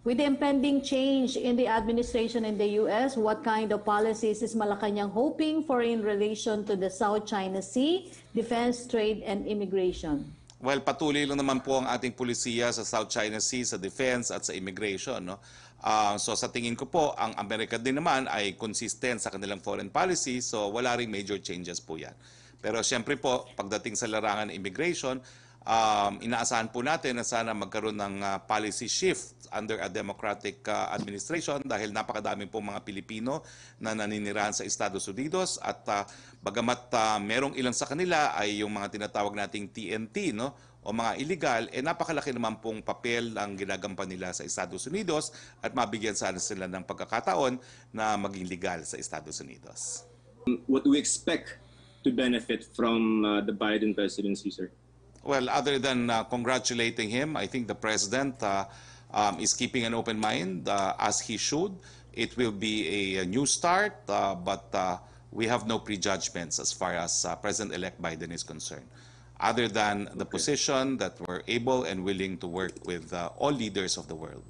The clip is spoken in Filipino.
With the impending change in the administration in the U.S., what kind of policies is Malacanang hoping for in relation to the South China Sea, defense, trade, and immigration? Well, patuloy lang naman po ang ating polisiya sa South China Sea, sa defense at sa immigration. No? Uh, so sa tingin ko po, ang Amerika din naman ay consistent sa kanilang foreign policy, so wala ring major changes po yan. Pero siyempre po, pagdating sa larangan immigration, um, inaasahan po natin na sana magkaroon ng uh, policy shift under a democratic uh, administration dahil napakadami po mga Pilipino na naninirahan sa Estados Unidos at uh, bagamat uh, merong ilan sa kanila ay yung mga tinatawag nating TNT no o mga illegal, eh napakalaki naman pong papel ang ginagampan nila sa Estados Unidos at mabigyan sana sila ng pagkakataon na maging legal sa Estados Unidos. What we expect to benefit from uh, the Biden presidency, sir? Well, other than uh, congratulating him, I think the president uh, um, is keeping an open mind, uh, as he should. It will be a, a new start, uh, but uh, we have no prejudgments as far as uh, President-elect Biden is concerned, other than the okay. position that we're able and willing to work with all leaders of the world.